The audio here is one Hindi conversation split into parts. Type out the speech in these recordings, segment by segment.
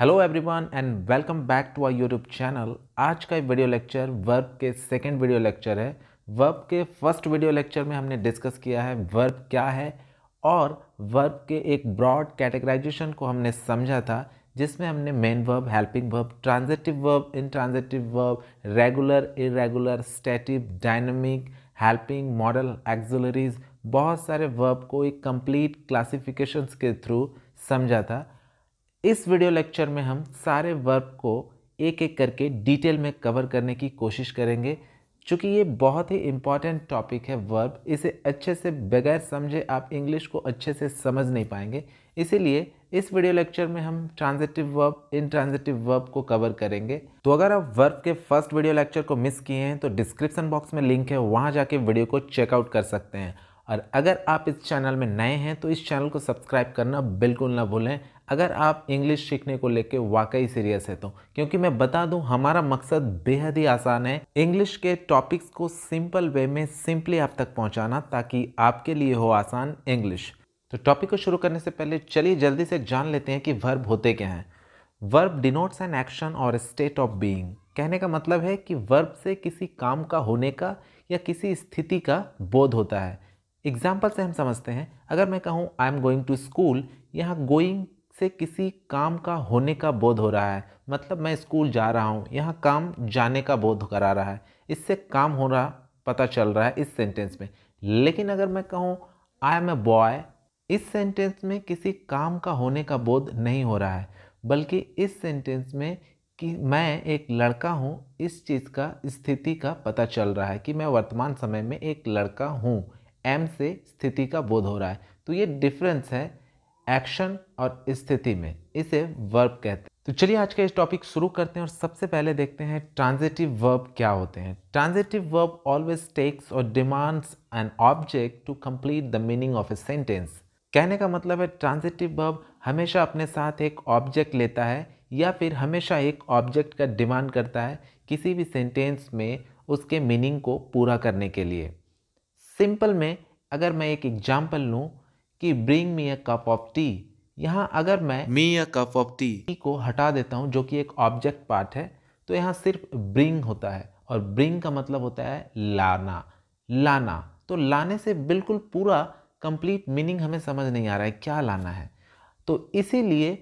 hello everyone and welcome back to our YouTube channel आज का वीडियो लेक्चर वर्ब के सेकंड वीडियो लेक्चर है वर्ब के फर्स्ट वीडियो लेक्चर में हमने डिस्कस किया है वर्ब क्या है और वर्ब के एक ब्रॉड कैटेगराइजेशन को हमने समझा था जिसमें हमने main verb helping verb transitive verb intransitive verb regular irregular stative dynamic helping modal auxiliaries बहुत सारे वर्ब को एक कंप्लीट क्लासिफिकेशंस के थ्रू समझा था इस वीडियो लेक्चर में हम सारे वर्ब को एक एक करके डिटेल में कवर करने की कोशिश करेंगे चूँकि ये बहुत ही इम्पॉर्टेंट टॉपिक है वर्ब इसे अच्छे से बगैर समझे आप इंग्लिश को अच्छे से समझ नहीं पाएंगे इसीलिए इस वीडियो लेक्चर में हम transitive verb intransitive verb को कवर करेंगे तो अगर आप वर्ब के फर्स्ट वीडियो लेक्चर को मिस किए हैं तो डिस्क्रिप्शन बॉक्स में लिंक है वहाँ जाके वीडियो को चेकआउट कर सकते हैं और अगर आप इस चैनल में नए हैं तो इस चैनल को सब्सक्राइब करना बिल्कुल ना भूलें अगर आप इंग्लिश सीखने को लेके वाकई सीरियस है तो क्योंकि मैं बता दूं हमारा मकसद बेहद ही आसान है इंग्लिश के टॉपिक्स को सिंपल वे में सिंपली आप तक पहुंचाना ताकि आपके लिए हो आसान इंग्लिश तो टॉपिक को शुरू करने से पहले चलिए जल्दी से जान लेते हैं कि वर्ब होते क्या हैं verb denotes an action or state of being कहने का मतलब है कि वर्ब से किसी काम का होने का या किसी स्थिति का बोध होता है एग्जाम्पल से हम समझते हैं अगर मैं कहूँ I am going to school यहाँ गोइंग से किसी काम का होने का बोध हो रहा है मतलब मैं स्कूल जा रहा हूँ यहाँ काम जाने का बोध करा रहा है इससे काम हो रहा पता चल रहा है इस सेंटेंस में लेकिन अगर मैं कहूँ आई एम ए बॉय इस सेंटेंस में किसी काम का होने का बोध नहीं हो रहा है बल्कि इस सेंटेंस में कि मैं एक लड़का हूँ इस चीज़ का स्थिति का पता चल रहा है कि मैं वर्तमान समय में एक लड़का हूँ एम से स्थिति का बोध हो रहा है तो ये डिफरेंस है एक्शन और स्थिति में इसे वर्ब कहते हैं तो चलिए आज का इस टॉपिक शुरू करते हैं और सबसे पहले देखते हैं ट्रांजिटिव वर्ब क्या होते हैं transitive verb always takes or demands an object to complete the meaning of a sentence कहने का मतलब है ट्रांजिटिव वर्ब हमेशा अपने साथ एक ऑब्जेक्ट लेता है या फिर हमेशा एक ऑब्जेक्ट का डिमांड करता है किसी भी सेंटेंस में उसके मीनिंग को पूरा करने के लिए सिंपल में अगर मैं एक एग्जाम्पल लूँ कि bring me a cup of tea यहाँ अगर मैं me a cup of tea को हटा देता हूँ जो कि एक ऑब्जेक्ट पार्ट है तो यहाँ सिर्फ ब्रिंग होता है और ब्रिंग का मतलब होता है लाना लाना तो लाने से बिल्कुल पूरा कंप्लीट मीनिंग हमें समझ नहीं आ रहा है क्या लाना है तो इसीलिए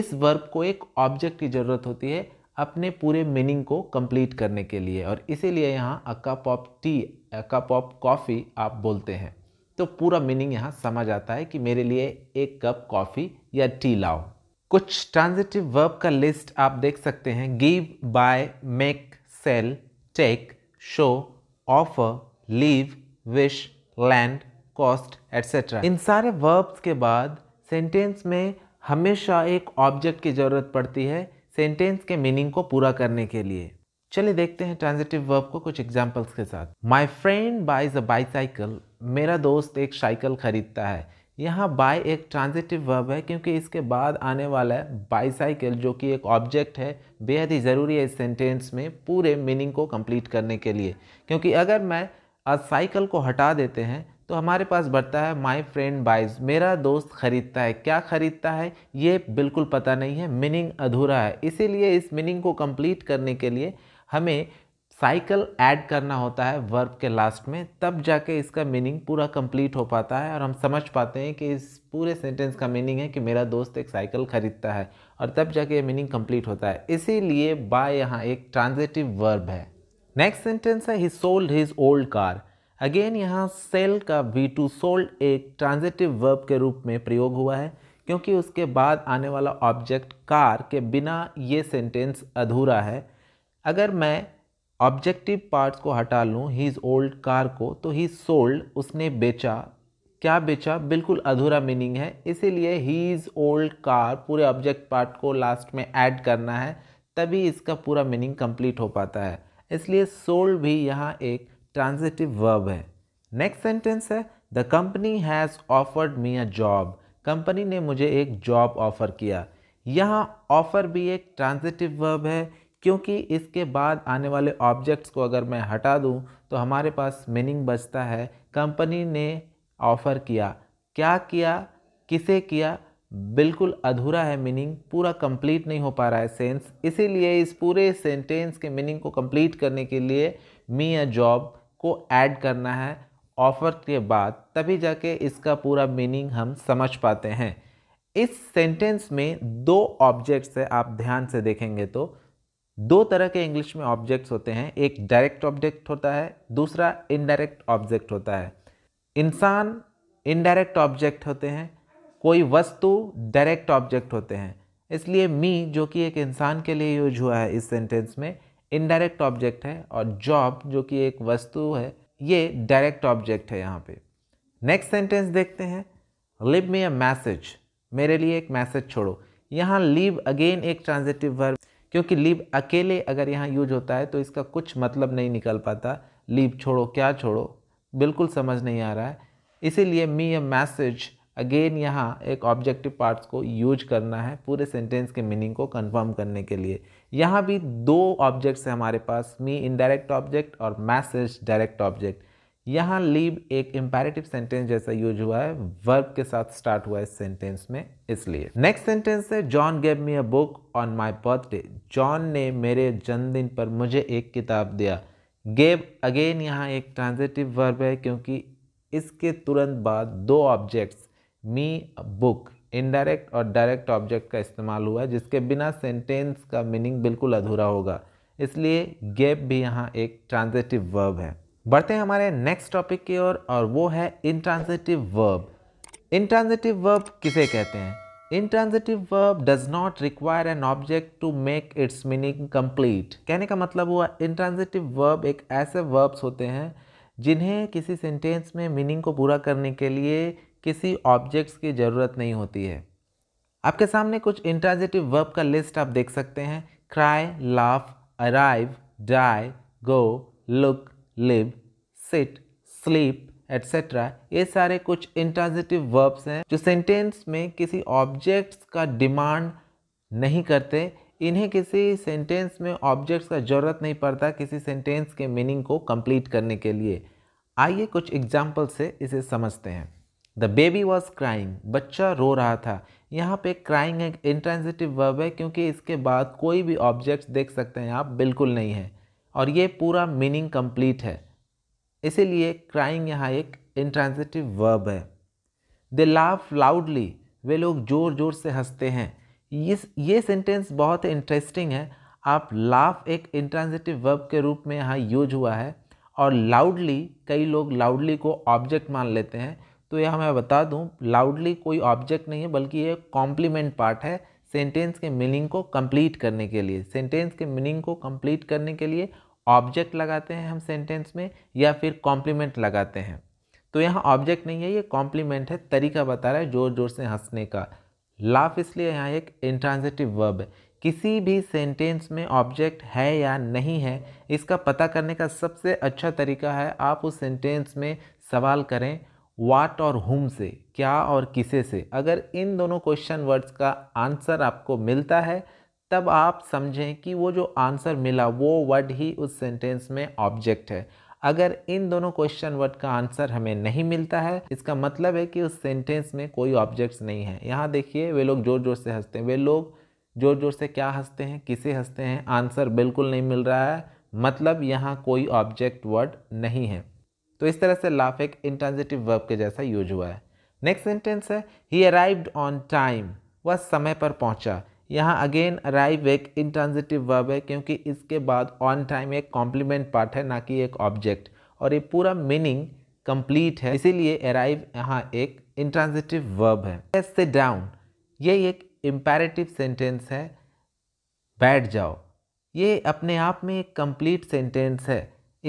इस वर्ब को एक ऑब्जेक्ट की ज़रूरत होती है अपने पूरे मीनिंग को कंप्लीट करने के लिए और इसीलिए यहाँ a cup of tea a cup of coffee आप बोलते हैं तो पूरा मीनिंग यहाँ समझ आता है कि मेरे लिए एक कप कॉफ़ी या टी लाओ कुछ ट्रांजिटिव वर्ब का लिस्ट आप देख सकते हैं give buy make sell take show offer leave wish lend cost etcetera इन सारे वर्ब्स के बाद सेंटेंस में हमेशा एक ऑब्जेक्ट की ज़रूरत पड़ती है सेंटेंस के मीनिंग को पूरा करने के लिए चलिए देखते हैं ट्रांजिटिव वर्ब को कुछ एग्जाम्पल्स के साथ my friend buys a bicycle मेरा दोस्त एक साइकिल खरीदता है यहाँ बाय एक ट्रांजिटिव वर्ब है क्योंकि इसके बाद आने वाला है बाईसाइकिल जो कि एक ऑब्जेक्ट है बेहद ही ज़रूरी है इस सेंटेंस में पूरे मीनिंग को कंप्लीट करने के लिए क्योंकि अगर मैं साइकिल को हटा देते हैं तो हमारे पास बढ़ता है माय फ्रेंड बाइज मेरा दोस्त खरीदता है क्या खरीदता है ये बिल्कुल पता नहीं है मीनिंग अधूरा है इसीलिए इस मीनिंग को कंप्लीट करने के लिए हमें साइकिल ऐड करना होता है वर्ब के लास्ट में तब जाके इसका मीनिंग पूरा कंप्लीट हो पाता है और हम समझ पाते हैं कि इस पूरे सेंटेंस का मीनिंग है कि मेरा दोस्त एक साइकिल ख़रीदता है और तब जाके ये मीनिंग कंप्लीट होता है इसीलिए बाय यहाँ एक ट्रांजेटिव वर्ब है नेक्स्ट सेंटेंस है he sold his old car again यहाँ सेल का वी टू सोल्ड एक ट्रांजेटिव वर्ब के रूप में प्रयोग हुआ है क्योंकि उसके बाद आने वाला ऑब्जेक्ट कार के बिना ये सेंटेंस अधूरा है अगर मैं ऑब्जेक्टिव पार्ट्स को हटा लूँ हीज़ ओल्ड कार को तो ही सोल्ड उसने बेचा क्या बेचा बिल्कुल अधूरा मीनिंग है इसीलिए हीज़ ओल्ड कार पूरे ऑब्जेक्ट पार्ट को लास्ट में ऐड करना है तभी इसका पूरा मीनिंग कंप्लीट हो पाता है इसलिए सोल्ड भी यहाँ एक ट्रांजिटिव वर्ब है नेक्स्ट सेंटेंस है the company has offered me a job company ने मुझे एक जॉब ऑफ़र किया यहाँ ऑफ़र भी एक ट्रांजिटिव वर्ब है क्योंकि इसके बाद आने वाले ऑब्जेक्ट्स को अगर मैं हटा दूं तो हमारे पास मीनिंग बचता है कंपनी ने ऑफ़र किया क्या किया किसे किया बिल्कुल अधूरा है मीनिंग पूरा कंप्लीट नहीं हो पा रहा है सेंस इसीलिए इस पूरे सेंटेंस के मीनिंग को कंप्लीट करने के लिए मी या जॉब को ऐड करना है ऑफ़र के बाद तभी जाके इसका पूरा मीनिंग हम समझ पाते हैं इस सेंटेंस में दो ऑब्जेक्ट्स है आप ध्यान से देखेंगे तो दो तरह के इंग्लिश में ऑब्जेक्ट्स होते हैं एक डायरेक्ट ऑब्जेक्ट होता है दूसरा इनडायरेक्ट ऑब्जेक्ट होता है इंसान इनडायरेक्ट ऑब्जेक्ट होते हैं कोई वस्तु डायरेक्ट ऑब्जेक्ट होते हैं इसलिए मी जो कि एक इंसान के लिए यूज हुआ है इस सेंटेंस में इनडायरेक्ट ऑब्जेक्ट है और जॉब जो कि एक वस्तु है ये डायरेक्ट ऑब्जेक्ट है यहाँ पे नेक्स्ट सेंटेंस देखते हैं लिव मी अ मैसेज मेरे लिए एक मैसेज छोड़ो यहाँ लिव अगेन एक ट्रांजिटिव वर्ब क्योंकि लीव अकेले अगर यहाँ यूज होता है तो इसका कुछ मतलब नहीं निकल पाता लीव छोड़ो क्या छोड़ो बिल्कुल समझ नहीं आ रहा है इसीलिए मी ए मैसेज अगेन यहाँ एक ऑब्जेक्टिव पार्ट्स को यूज करना है पूरे सेंटेंस के मीनिंग को कंफर्म करने के लिए यहाँ भी दो ऑब्जेक्ट्स हैं हमारे पास मी इनडायरेक्ट ऑब्जेक्ट और मैसेज डायरेक्ट ऑब्जेक्ट यहाँ लीव एक इम्पेरेटिव सेंटेंस जैसा यूज हुआ है वर्ब के साथ स्टार्ट हुआ है इस सेंटेंस में इसलिए नेक्स्ट सेंटेंस है John gave me a book on my birthday John ने मेरे जन्मदिन पर मुझे एक किताब दिया गेव अगेन यहाँ एक ट्रांजिटिव वर्ब है क्योंकि इसके तुरंत बाद दो objects me a book indirect और डायरेक्ट ऑब्जेक्ट का इस्तेमाल हुआ है जिसके बिना सेंटेंस का मीनिंग बिल्कुल अधूरा होगा इसलिए गेप भी यहाँ एक ट्रांजेटिव वर्ब है बढ़ते हैं हमारे नेक्स्ट टॉपिक की ओर और वो है इंट्रांजिटिव वर्ब इंट्रांजिटिव वर्ब किसे कहते हैं intransitive verb does not require an object to make its meaning complete कहने का मतलब हुआ इंट्रांजिटिव वर्ब एक ऐसे वर्ब्स होते हैं जिन्हें किसी सेंटेंस में मीनिंग को पूरा करने के लिए किसी ऑब्जेक्ट्स की ज़रूरत नहीं होती है आपके सामने कुछ इंट्रांजिटिव वर्ब का लिस्ट आप देख सकते हैं cry laugh arrive die go look live sit sleep etcetera ये सारे कुछ इंटाजिटिव वर्ब्स हैं जो सेंटेंस में किसी ऑब्जेक्ट्स का डिमांड नहीं करते इन्हें किसी सेंटेंस में ऑब्जेक्ट्स का ज़रूरत नहीं पड़ता किसी सेंटेंस के मीनिंग को कंप्लीट करने के लिए आइए कुछ एग्जाम्पल से इसे समझते हैं द बेबी वॉज क्राइंग बच्चा रो रहा था यहाँ पे क्राइंग एक इंट्रांजिटिव वर्ब है क्योंकि इसके बाद कोई भी ऑब्जेक्ट्स देख सकते हैं आप बिल्कुल नहीं है और ये पूरा मीनिंग कंप्लीट है इसीलिए क्राइंग यहाँ एक इंट्रांजिटिव वर्ब है दे लाफ लाउडली वे लोग ज़ोर ज़ोर से हंसते हैं ये ये सेंटेंस बहुत इंटरेस्टिंग है आप लाफ एक इंट्रांजिटिव वर्ब के रूप में यहाँ यूज हुआ है और लाउडली कई लोग लाउडली को ऑब्जेक्ट मान लेते हैं तो यह मैं बता दूँ लाउडली कोई ऑब्जेक्ट नहीं है बल्कि ये कॉम्प्लीमेंट पार्ट है सेंटेंस के मीनिंग को कंप्लीट करने के लिए सेंटेंस के मीनिंग को कंप्लीट करने के लिए ऑब्जेक्ट लगाते हैं हम सेंटेंस में या फिर कॉम्प्लीमेंट लगाते हैं तो यहाँ ऑब्जेक्ट नहीं है ये कॉम्प्लीमेंट है तरीका बता रहा है ज़ोर ज़ोर से हंसने का लाफ इसलिए यहाँ एक इंट्रांजिटिव वर्ब है किसी भी सेंटेंस में ऑब्जेक्ट है या नहीं है इसका पता करने का सबसे अच्छा तरीका है आप उस सेंटेंस में सवाल करें वाट और हुम से क्या और किसे से अगर इन दोनों क्वेश्चन वर्ड्स का आंसर आपको मिलता है तब आप समझें कि वो जो आंसर मिला वो वर्ड ही उस सेंटेंस में ऑब्जेक्ट है अगर इन दोनों क्वेश्चन वर्ड का आंसर हमें नहीं मिलता है इसका मतलब है कि उस सेंटेंस में कोई ऑब्जेक्ट्स नहीं है यहाँ देखिए वे लोग ज़ोर ज़ोर से हंसते हैं वे लोग ज़ोर ज़ोर से क्या हंसते हैं किसे हंसते हैं आंसर बिल्कुल नहीं मिल रहा है मतलब यहाँ कोई ऑब्जेक्ट वर्ड नहीं है तो इस तरह से लाफ एक इंटेंसिटिव वर्ब के जैसा यूज हुआ है नेक्स्ट सेंटेंस है ही अराइव्ड ऑन टाइम वह समय पर पहुँचा यहाँ अगेन अराइव एक इनट्रांजिटिव वर्ब है क्योंकि इसके बाद ऑन टाइम एक कॉम्प्लीमेंट पार्ट है ना कि एक ऑब्जेक्ट और ये पूरा मीनिंग कंप्लीट है इसीलिए अराइव यहाँ एक इंट्रांजिटिव वर्ब है से डाउन ये एक इम्पेरेटिव सेंटेंस है बैठ जाओ ये अपने आप में एक कंप्लीट सेंटेंस है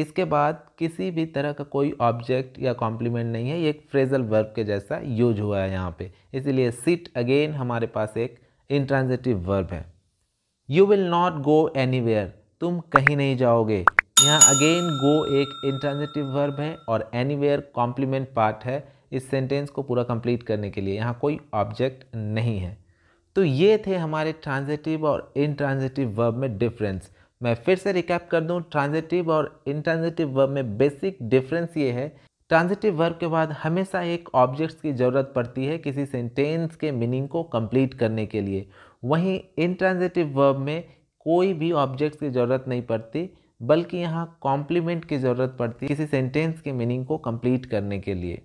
इसके बाद किसी भी तरह का कोई ऑब्जेक्ट या कॉम्प्लीमेंट नहीं है ये एक फ्रेजल वर्ब के जैसा यूज हुआ है यहाँ पे इसीलिए सिट अगेन हमारे पास एक इंट्रांजेटिव वर्ब है you will not go any तुम कहीं नहीं जाओगे यहाँ अगेन गो एक इंट्रांजेटिव वर्ब है और एनी वेयर कॉम्प्लीमेंट पार्ट है इस सेंटेंस को पूरा कंप्लीट करने के लिए यहाँ कोई ऑब्जेक्ट नहीं है तो ये थे हमारे ट्रांजेटिव और इंट्रांजेटिव वर्ब में डिफरेंस मैं फिर से रिकैप कर दूँ ट्रांजेटिव और इंट्रांजेटिव वर्ब में बेसिक डिफरेंस ये है ट्रांजिटिव वर्ब के बाद हमेशा एक ऑब्जेक्ट्स की ज़रूरत पड़ती है किसी सेंटेंस के मीनिंग को कंप्लीट करने के लिए वहीं इन ट्रांजिटिव वर्ब में कोई भी ऑब्जेक्ट्स की ज़रूरत नहीं पड़ती बल्कि यहाँ कॉम्प्लीमेंट की ज़रूरत पड़ती है किसी सेंटेंस के मीनिंग को कंप्लीट करने के लिए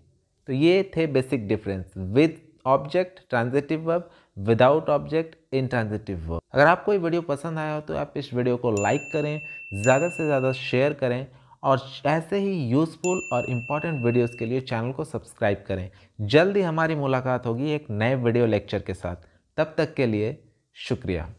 तो ये थे basic difference with object transitive verb without object intransitive verb अगर आपको ये वीडियो पसंद आया हो तो आप इस वीडियो को लाइक करें ज़्यादा से ज़्यादा शेयर करें और ऐसे ही यूज़फुल और इम्पॉर्टेंट वीडियोस के लिए चैनल को सब्सक्राइब करें जल्द ही हमारी मुलाकात होगी एक नए वीडियो लेक्चर के साथ तब तक के लिए शुक्रिया